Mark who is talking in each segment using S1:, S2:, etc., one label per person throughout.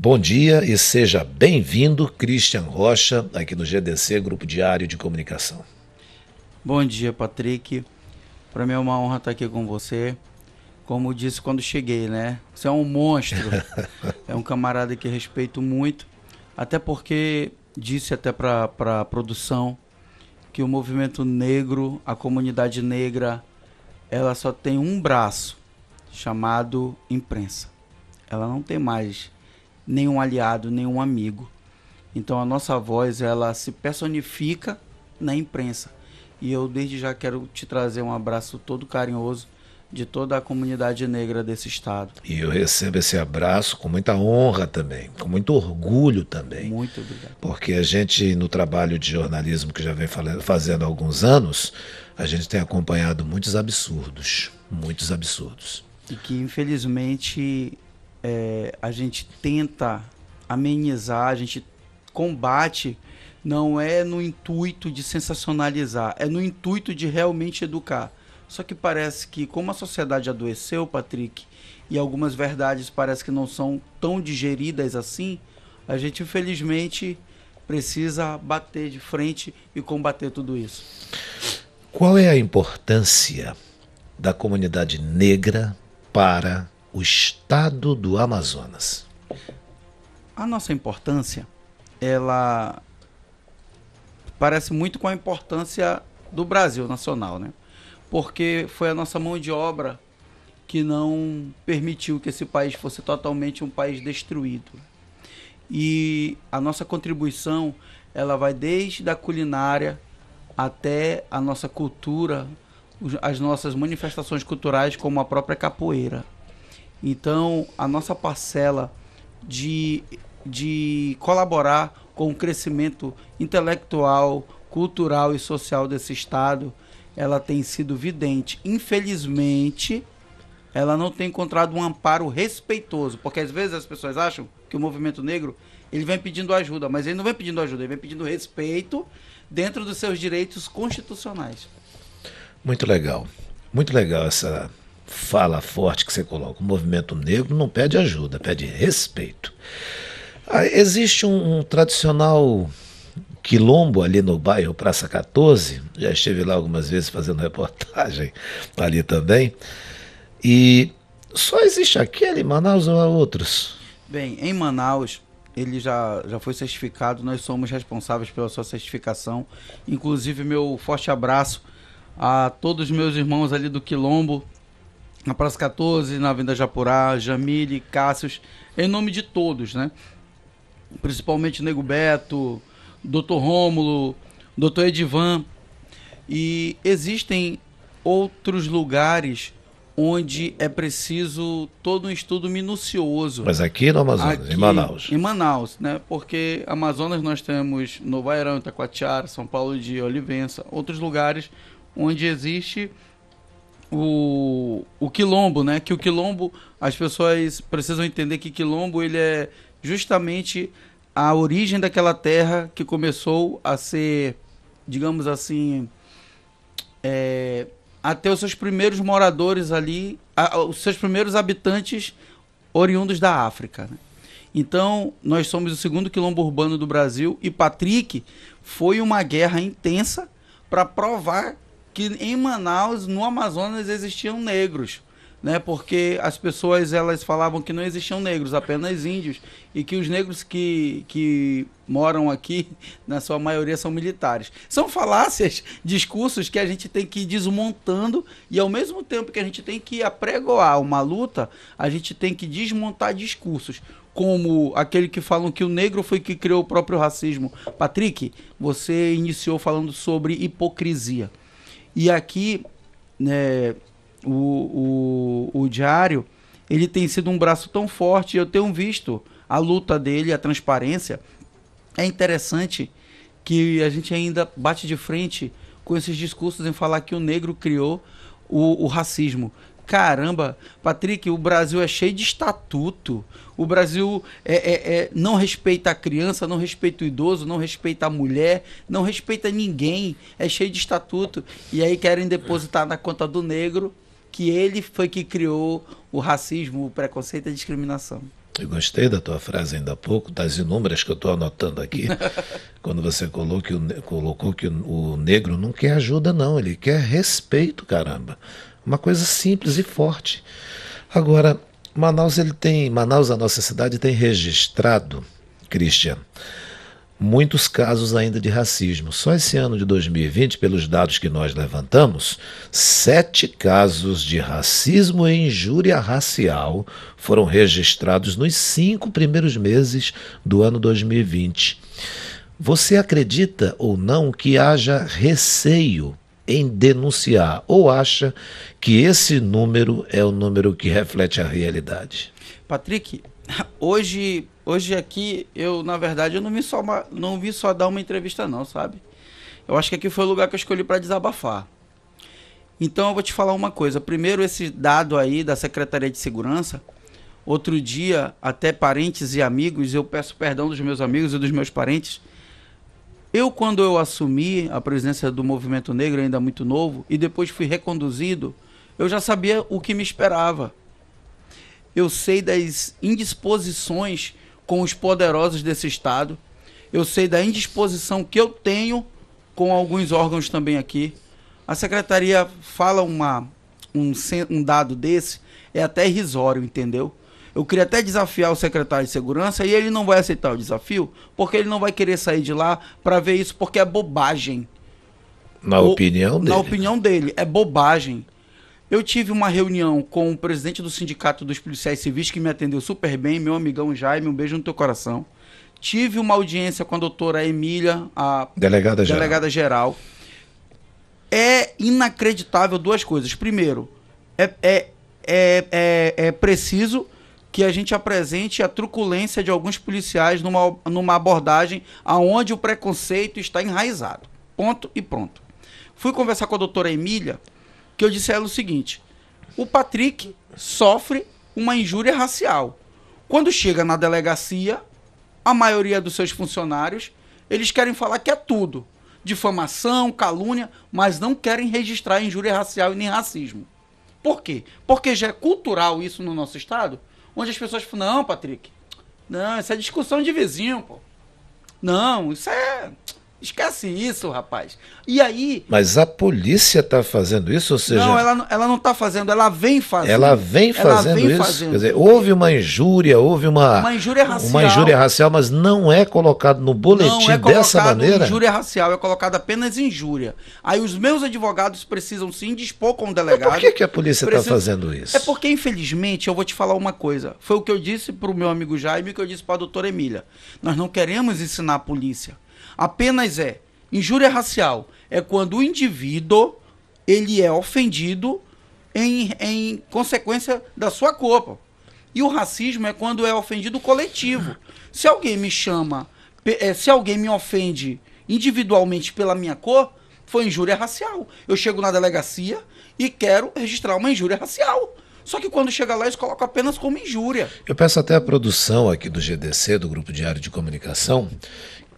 S1: Bom dia e seja bem-vindo, Christian Rocha, aqui do GDC, Grupo Diário de Comunicação.
S2: Bom dia, Patrick. Para mim é uma honra estar aqui com você. Como disse quando cheguei, né? Você é um monstro. é um camarada que respeito muito, até porque disse até para a produção que o movimento negro, a comunidade negra, ela só tem um braço chamado imprensa. Ela não tem mais nenhum aliado, nenhum amigo. Então a nossa voz ela se personifica na imprensa. E eu desde já quero te trazer um abraço todo carinhoso de toda a comunidade negra desse estado. E eu recebo
S1: esse abraço com muita honra também, com muito orgulho também. Muito obrigado. Porque a gente, no trabalho de jornalismo que já vem fazendo há alguns anos, a gente tem acompanhado muitos absurdos,
S2: muitos absurdos. E que infelizmente é, a gente tenta amenizar, a gente combate, não é no intuito de sensacionalizar, é no intuito de realmente educar. Só que parece que, como a sociedade adoeceu, Patrick, e algumas verdades parece que não são tão digeridas assim, a gente infelizmente precisa bater de frente e combater tudo isso.
S1: Qual é a importância da comunidade negra para o estado do Amazonas.
S2: A nossa importância, ela parece muito com a importância do Brasil nacional, né? Porque foi a nossa mão de obra que não permitiu que esse país fosse totalmente um país destruído. E a nossa contribuição, ela vai desde a culinária até a nossa cultura, as nossas manifestações culturais como a própria capoeira. Então, a nossa parcela de, de colaborar com o crescimento intelectual, cultural e social desse Estado, ela tem sido vidente. Infelizmente, ela não tem encontrado um amparo respeitoso, porque às vezes as pessoas acham que o movimento negro ele vem pedindo ajuda, mas ele não vem pedindo ajuda, ele vem pedindo respeito dentro dos seus direitos constitucionais.
S1: Muito legal, muito legal essa fala forte que você coloca. O movimento negro não pede ajuda, pede respeito. Ah, existe um, um tradicional quilombo ali no bairro Praça 14, já estive lá algumas vezes fazendo reportagem ali também, e só existe aquele em Manaus ou há outros?
S2: Bem, em Manaus ele já, já foi certificado, nós somos responsáveis pela sua certificação, inclusive meu forte abraço a todos os meus irmãos ali do Quilombo, na Praça 14, na Venda Japurá, Jamile, Cássios, em nome de todos, né? Principalmente Nego Beto, Dr. Rômulo, Dr. Edivan. E existem outros lugares onde é preciso todo um estudo minucioso. Mas aqui no Amazonas, aqui, em Manaus. Em Manaus, né? Porque Amazonas nós temos Novo Airão, Itacoatiara, São Paulo de Olivença, outros lugares onde existe o, o quilombo, né? Que o quilombo, as pessoas precisam entender que quilombo ele é justamente a origem daquela terra que começou a ser, digamos assim, é, até os seus primeiros moradores ali, a, os seus primeiros habitantes oriundos da África. Né? Então, nós somos o segundo quilombo urbano do Brasil e Patrick foi uma guerra intensa para provar que em Manaus, no Amazonas, existiam negros. Né, porque as pessoas elas falavam que não existiam negros, apenas índios, e que os negros que, que moram aqui, na sua maioria, são militares. São falácias, discursos que a gente tem que ir desmontando, e ao mesmo tempo que a gente tem que apregoar uma luta, a gente tem que desmontar discursos como aquele que falam que o negro foi que criou o próprio racismo. Patrick, você iniciou falando sobre hipocrisia. E aqui, né, o, o, o Diário, ele tem sido um braço tão forte, eu tenho visto a luta dele, a transparência. É interessante que a gente ainda bate de frente com esses discursos em falar que o negro criou o, o racismo, caramba, Patrick, o Brasil é cheio de estatuto. O Brasil é, é, é, não respeita a criança, não respeita o idoso, não respeita a mulher, não respeita ninguém. É cheio de estatuto. E aí querem depositar na conta do negro que ele foi que criou o racismo, o preconceito e a discriminação.
S1: Eu gostei da tua frase ainda há pouco, das inúmeras que eu estou anotando aqui, quando você colocou que, o, colocou que o negro não quer ajuda, não, ele quer respeito, caramba. Uma coisa simples e forte. Agora, Manaus ele tem, Manaus a nossa cidade tem registrado, Christian, muitos casos ainda de racismo. Só esse ano de 2020, pelos dados que nós levantamos, sete casos de racismo e injúria racial foram registrados nos cinco primeiros meses do ano 2020. Você acredita ou não que haja receio em denunciar ou acha que esse número é o número que reflete a realidade?
S2: Patrick, hoje, hoje aqui eu, na verdade, eu não vim só não só dar uma entrevista não, sabe? Eu acho que aqui foi o lugar que eu escolhi para desabafar. Então eu vou te falar uma coisa. Primeiro esse dado aí da Secretaria de Segurança, outro dia até parentes e amigos, eu peço perdão dos meus amigos e dos meus parentes, eu, quando eu assumi a presidência do movimento negro, ainda muito novo, e depois fui reconduzido, eu já sabia o que me esperava. Eu sei das indisposições com os poderosos desse Estado. Eu sei da indisposição que eu tenho com alguns órgãos também aqui. A secretaria fala uma, um, um dado desse, é até irrisório, entendeu? Eu queria até desafiar o secretário de segurança e ele não vai aceitar o desafio, porque ele não vai querer sair de lá para ver isso, porque é bobagem.
S1: Na o, opinião dele. Na
S2: opinião dele, é bobagem. Eu tive uma reunião com o presidente do Sindicato dos Policiais Civis, que me atendeu super bem, meu amigão Jaime, um beijo no teu coração. Tive uma audiência com a doutora Emília, a delegada, delegada geral. geral. É inacreditável duas coisas. Primeiro, é, é, é, é, é preciso que a gente apresente a truculência de alguns policiais numa, numa abordagem aonde o preconceito está enraizado. Ponto e pronto. Fui conversar com a doutora Emília, que eu disse a ela o seguinte: o Patrick sofre uma injúria racial. Quando chega na delegacia, a maioria dos seus funcionários, eles querem falar que é tudo. Difamação, calúnia, mas não querem registrar injúria racial e nem racismo. Por quê? Porque já é cultural isso no nosso estado Onde as pessoas falam, não, Patrick, não, isso é discussão de vizinho, pô. Não, isso é Esquece isso, rapaz. E aí.
S1: Mas a polícia está fazendo isso, ou seja. Não, ela,
S2: ela não está fazendo, ela vem fazendo. Ela vem fazendo ela vem isso. Fazendo. Quer
S1: dizer, houve uma injúria, houve uma. Uma
S2: injúria racial. Uma injúria
S1: racial, mas não é colocado no boletim não é colocado dessa maneira. Injúria
S2: racial, é colocado apenas injúria. Aí os meus advogados precisam se indispor com o delegado. Mas por que, que a polícia está fazendo isso? É porque, infelizmente, eu vou te falar uma coisa. Foi o que eu disse para o meu amigo Jaime, que eu disse para a doutora Emília. Nós não queremos ensinar a polícia. Apenas é injúria racial é quando o indivíduo ele é ofendido em, em consequência da sua cor. E o racismo é quando é ofendido coletivo. Se alguém me chama, eh, se alguém me ofende individualmente pela minha cor, foi injúria racial. Eu chego na delegacia e quero registrar uma injúria racial. Só que quando chega lá, eles colocam apenas como injúria.
S1: Eu peço até a produção aqui do GDC, do Grupo Diário de Comunicação,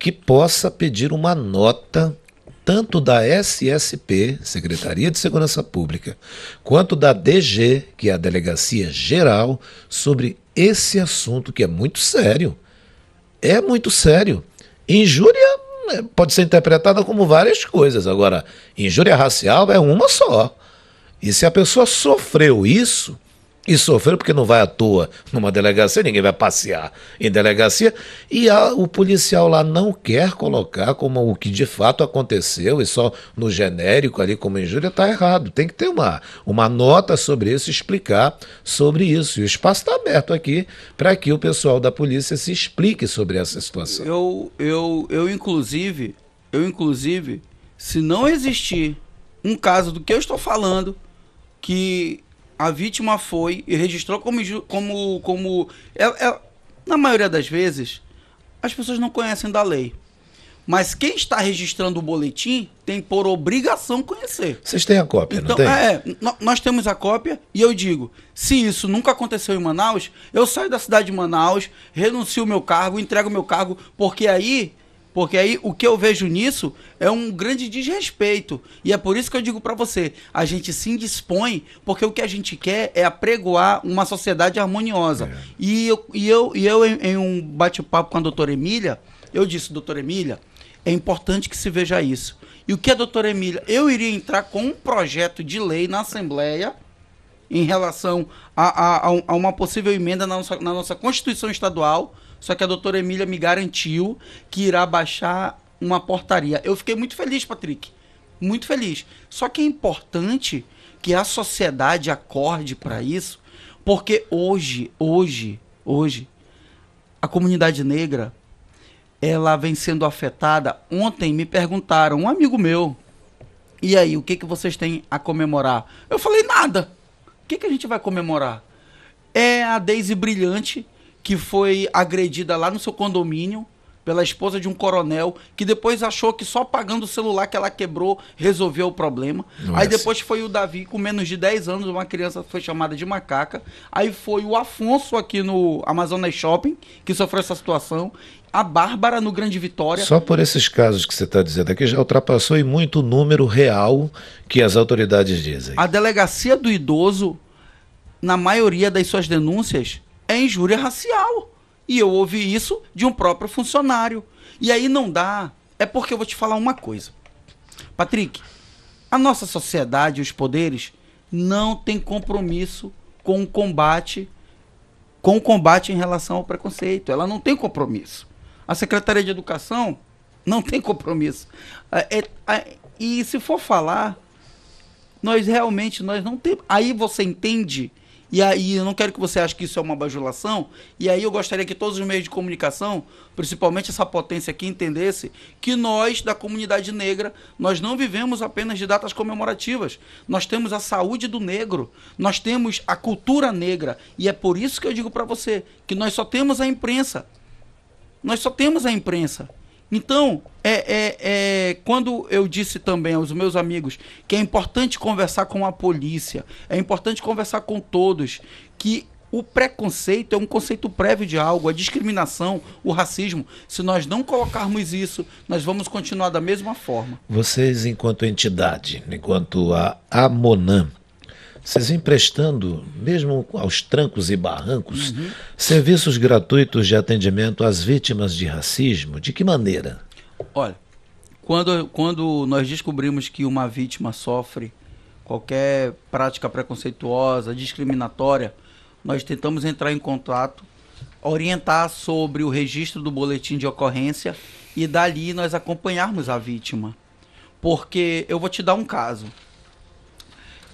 S1: que possa pedir uma nota tanto da SSP, Secretaria de Segurança Pública, quanto da DG, que é a Delegacia Geral, sobre esse assunto que é muito sério. É muito sério. Injúria né, pode ser interpretada como várias coisas. Agora, injúria racial é uma só. E se a pessoa sofreu isso, e sofreu porque não vai à toa numa delegacia, ninguém vai passear em delegacia, e a, o policial lá não quer colocar como o que de fato aconteceu, e só no genérico ali como injúria está errado. Tem que ter uma, uma nota sobre isso, explicar sobre isso. E o espaço está aberto aqui para que o pessoal da polícia se explique sobre essa situação.
S2: Eu, eu, eu inclusive, eu inclusive, se não existir um caso do que eu estou falando, que a vítima foi e registrou como. como, como é, é, na maioria das vezes, as pessoas não conhecem da lei. Mas quem está registrando o boletim tem por obrigação conhecer. Vocês têm a cópia, então, não tem? É, nós temos a cópia e eu digo, se isso nunca aconteceu em Manaus, eu saio da cidade de Manaus, renuncio o meu cargo, entrego o meu cargo, porque aí porque aí o que eu vejo nisso é um grande desrespeito. E é por isso que eu digo para você, a gente se indispõe, porque o que a gente quer é apregoar uma sociedade harmoniosa. É. E eu, e eu, e eu em, em um bate-papo com a doutora Emília, eu disse, doutora Emília, é importante que se veja isso. E o que a doutora Emília? Eu iria entrar com um projeto de lei na Assembleia em relação a, a, a uma possível emenda na nossa, na nossa Constituição Estadual só que a doutora Emília me garantiu que irá baixar uma portaria. Eu fiquei muito feliz, Patrick. Muito feliz. Só que é importante que a sociedade acorde para isso, porque hoje, hoje, hoje, a comunidade negra ela vem sendo afetada. Ontem me perguntaram, um amigo meu, e aí, o que, que vocês têm a comemorar? Eu falei, nada. O que, que a gente vai comemorar? É a Daisy Brilhante que foi agredida lá no seu condomínio pela esposa de um coronel, que depois achou que só pagando o celular que ela quebrou resolveu o problema. Aí depois foi o Davi, com menos de 10 anos, uma criança foi chamada de macaca. Aí foi o Afonso aqui no Amazonas Shopping, que sofreu essa situação. A Bárbara no Grande Vitória. Só por
S1: esses casos que você está dizendo aqui, já ultrapassou e muito
S2: o número real que as autoridades dizem. A delegacia do idoso, na maioria das suas denúncias, é injúria racial. E eu ouvi isso de um próprio funcionário. E aí não dá. É porque eu vou te falar uma coisa. Patrick, a nossa sociedade, os poderes, não tem compromisso com o combate com o combate em relação ao preconceito. Ela não tem compromisso. A Secretaria de Educação não tem compromisso. É, é, é, e se for falar, nós realmente nós não temos. Aí você entende e aí eu não quero que você ache que isso é uma bajulação. E aí eu gostaria que todos os meios de comunicação, principalmente essa potência aqui, entendesse que nós, da comunidade negra, nós não vivemos apenas de datas comemorativas. Nós temos a saúde do negro, nós temos a cultura negra. E é por isso que eu digo para você que nós só temos a imprensa. Nós só temos a imprensa. Então, é, é, é, quando eu disse também aos meus amigos que é importante conversar com a polícia, é importante conversar com todos, que o preconceito é um conceito prévio de algo, a discriminação, o racismo. Se nós não colocarmos isso, nós vamos continuar da mesma forma.
S1: Vocês, enquanto entidade, enquanto a AMONAM, vocês emprestando mesmo aos trancos e barrancos, uhum. serviços gratuitos de atendimento às vítimas de racismo? De que maneira?
S2: Olha, quando, quando nós descobrimos que uma vítima sofre qualquer prática preconceituosa, discriminatória, nós tentamos entrar em contato, orientar sobre o registro do boletim de ocorrência e dali nós acompanharmos a vítima. Porque eu vou te dar um caso.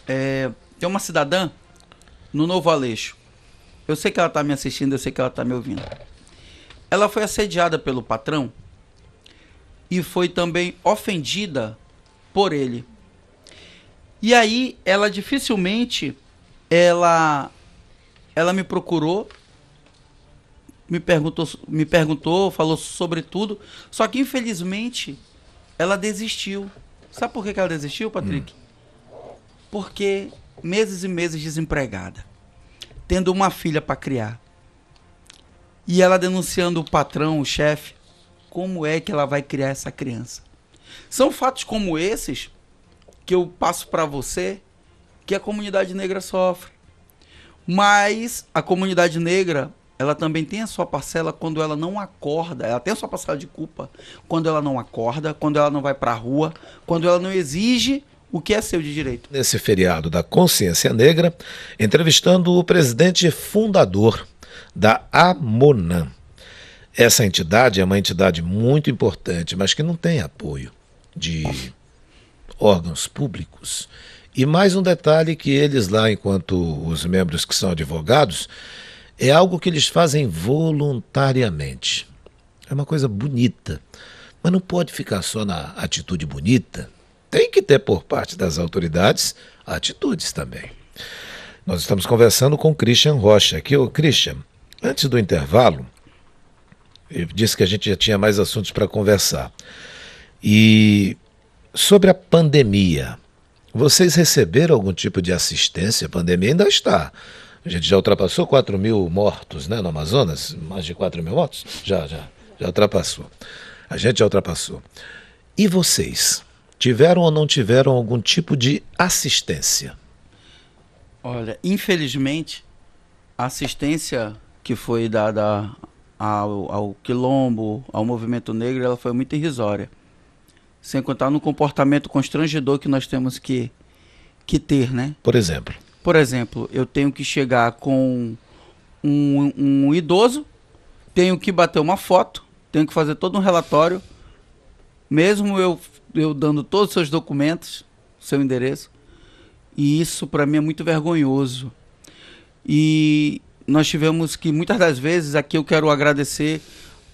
S2: É, tem uma cidadã no Novo Aleixo. Eu sei que ela está me assistindo, eu sei que ela está me ouvindo. Ela foi assediada pelo patrão e foi também ofendida por ele. E aí ela dificilmente ela ela me procurou, me perguntou, me perguntou, falou sobre tudo, só que infelizmente ela desistiu. Sabe por que ela desistiu, Patrick? Hum. Porque meses e meses desempregada, tendo uma filha para criar. E ela denunciando o patrão, o chefe, como é que ela vai criar essa criança? São fatos como esses que eu passo para você que a comunidade negra sofre. Mas a comunidade negra, ela também tem a sua parcela quando ela não acorda, ela tem a sua parcela de culpa quando ela não acorda, quando ela não vai para a rua, quando ela não exige o que é seu de direito.
S1: Nesse feriado da Consciência Negra, entrevistando o presidente fundador da Amonan. Essa entidade é uma entidade muito importante, mas que não tem apoio de órgãos públicos. E mais um detalhe que eles lá, enquanto os membros que são advogados, é algo que eles fazem voluntariamente. É uma coisa bonita. Mas não pode ficar só na atitude bonita, tem que ter por parte das autoridades atitudes também. Nós estamos conversando com Christian Rocha aqui. Ô, Christian, antes do intervalo, eu disse que a gente já tinha mais assuntos para conversar. E sobre a pandemia, vocês receberam algum tipo de assistência? A pandemia ainda está. A gente já ultrapassou 4 mil mortos né, no Amazonas? Mais de 4 mil mortos? Já, já. Já ultrapassou. A gente já ultrapassou. E vocês? tiveram ou não tiveram algum tipo de assistência?
S2: Olha, infelizmente, a assistência que foi dada ao, ao quilombo, ao movimento negro, ela foi muito irrisória. Sem contar no comportamento constrangedor que nós temos que, que ter, né? Por exemplo? Por exemplo, eu tenho que chegar com um, um idoso, tenho que bater uma foto, tenho que fazer todo um relatório mesmo eu, eu dando todos os seus documentos, seu endereço. E isso para mim é muito vergonhoso. E nós tivemos que, muitas das vezes, aqui eu quero agradecer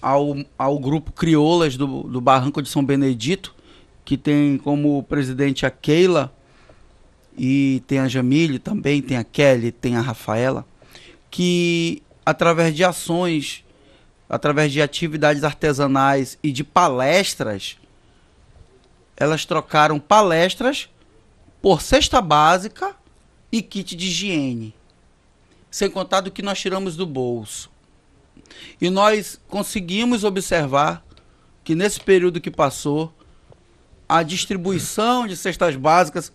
S2: ao, ao grupo Crioulas do, do Barranco de São Benedito, que tem como presidente a Keila, e tem a Jamile também, tem a Kelly, tem a Rafaela, que através de ações, através de atividades artesanais e de palestras, elas trocaram palestras por cesta básica e kit de higiene. Sem contar do que nós tiramos do bolso. E nós conseguimos observar que nesse período que passou, a distribuição de cestas básicas,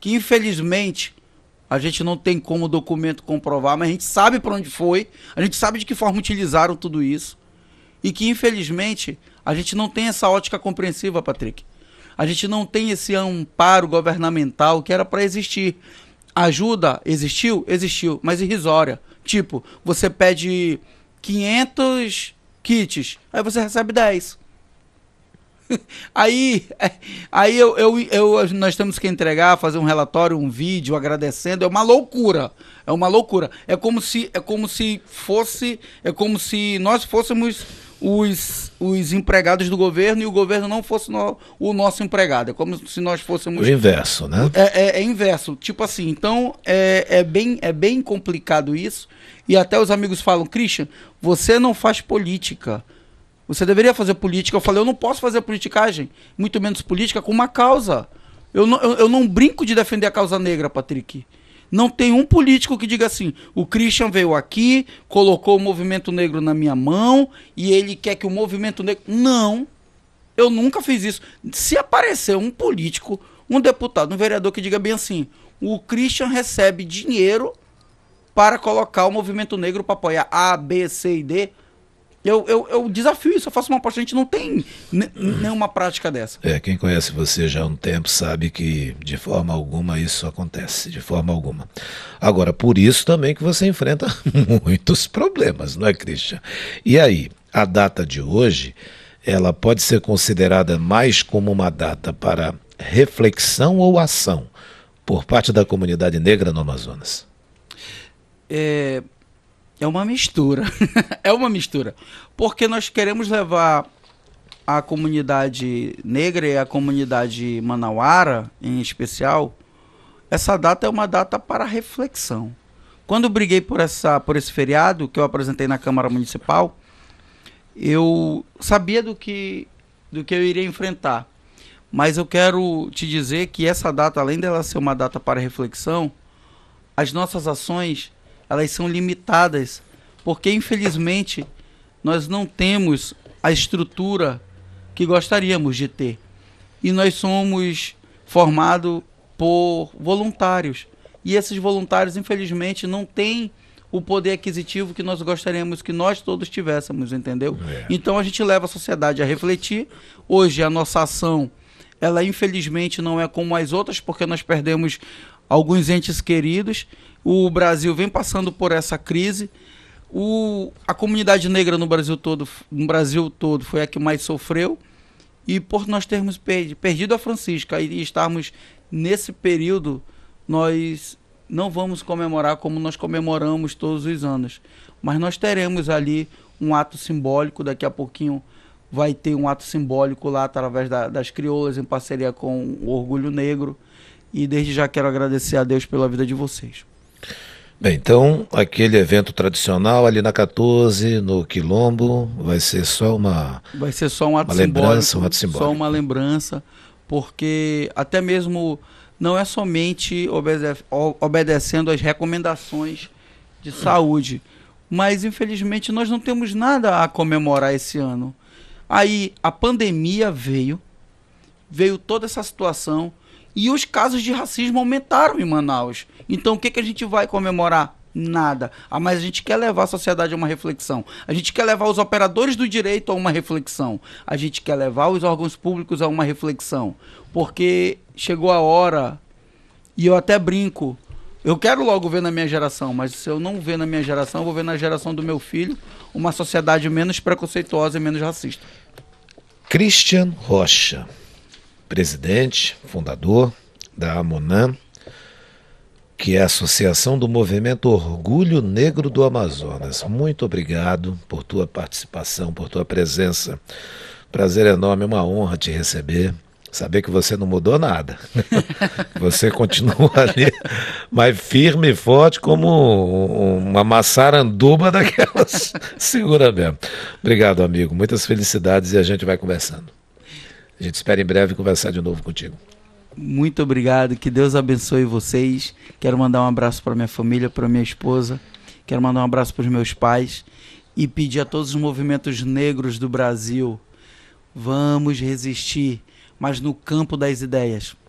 S2: que infelizmente a gente não tem como documento comprovar, mas a gente sabe para onde foi, a gente sabe de que forma utilizaram tudo isso. E que infelizmente a gente não tem essa ótica compreensiva, Patrick. A gente não tem esse amparo governamental que era para existir. Ajuda existiu? Existiu, mas irrisória. Tipo, você pede 500 kits, aí você recebe 10. Aí, aí eu, eu, eu, nós temos que entregar, fazer um relatório, um vídeo agradecendo. É uma loucura. É uma loucura. É como se, é como se fosse, é como se nós fôssemos os, os empregados do governo e o governo não fosse no, o nosso empregado. É como se nós fôssemos. O inverso, né? É, é, é inverso. Tipo assim, então é, é, bem, é bem complicado isso. E até os amigos falam, Christian, você não faz política. Você deveria fazer política. Eu falei, eu não posso fazer politicagem, muito menos política, com uma causa. Eu não, eu, eu não brinco de defender a causa negra, Patrick. Não tem um político que diga assim: o Christian veio aqui, colocou o movimento negro na minha mão e ele quer que o movimento negro. Não, eu nunca fiz isso. Se aparecer um político, um deputado, um vereador que diga bem assim: o Christian recebe dinheiro para colocar o movimento negro para apoiar A, B, C e D. Eu, eu, eu, desafio isso, eu faço uma aposta. A gente não tem nenhuma prática dessa.
S1: É, quem conhece você já há um tempo sabe que de forma alguma isso acontece, de forma alguma. Agora, por isso também que você enfrenta muitos problemas, não é, Christian? E aí, a data de hoje, ela pode ser considerada mais como uma data para reflexão ou ação por parte da comunidade negra no Amazonas?
S2: É é uma mistura. é uma mistura. Porque nós queremos levar a comunidade negra e a comunidade manauara, em especial, essa data é uma data para reflexão. Quando eu briguei por, essa, por esse feriado, que eu apresentei na Câmara Municipal, eu sabia do que, do que eu iria enfrentar. Mas eu quero te dizer que essa data, além dela ser uma data para reflexão, as nossas ações elas são limitadas, porque infelizmente nós não temos a estrutura que gostaríamos de ter. E nós somos formados por voluntários. E esses voluntários, infelizmente, não têm o poder aquisitivo que nós gostaríamos que nós todos tivéssemos, entendeu? É. Então a gente leva a sociedade a refletir. Hoje a nossa ação, ela infelizmente não é como as outras, porque nós perdemos alguns entes queridos o Brasil vem passando por essa crise. O, a comunidade negra no Brasil todo, no Brasil todo foi a que mais sofreu. E por nós termos perdido a Francisca e estarmos nesse período, nós não vamos comemorar como nós comemoramos todos os anos. Mas nós teremos ali um ato simbólico, daqui a pouquinho vai ter um ato simbólico lá através da, das crioulas, em parceria com o Orgulho Negro. E desde já quero agradecer a Deus pela vida de vocês.
S1: Bem, então aquele evento tradicional ali na 14, no Quilombo, vai ser só uma.
S2: Vai ser só um ato uma lembrança, um ato simbólico. Só uma lembrança, porque até mesmo não é somente obedecendo as recomendações de saúde, mas infelizmente nós não temos nada a comemorar esse ano. Aí a pandemia veio, veio toda essa situação e os casos de racismo aumentaram em Manaus. Então o que, que a gente vai comemorar? Nada. Ah, mas a gente quer levar a sociedade a uma reflexão. A gente quer levar os operadores do direito a uma reflexão. A gente quer levar os órgãos públicos a uma reflexão. Porque chegou a hora, e eu até brinco, eu quero logo ver na minha geração, mas se eu não ver na minha geração, eu vou ver na geração do meu filho uma sociedade menos preconceituosa e menos racista.
S1: Christian Rocha presidente, fundador da AMONAM, que é a Associação do Movimento Orgulho Negro do Amazonas. Muito obrigado por tua participação, por tua presença. Prazer enorme, uma honra te receber. Saber que você não mudou nada. você continua ali, mas firme e forte como uma maçaranduba daquelas. Segura mesmo. Obrigado, amigo. Muitas felicidades e a gente vai conversando. A gente espera em breve conversar de novo contigo.
S2: Muito obrigado, que Deus abençoe vocês. Quero mandar um abraço para minha família, para minha esposa. Quero mandar um abraço para os meus pais e pedir a todos os movimentos negros do Brasil: vamos resistir, mas no campo das ideias.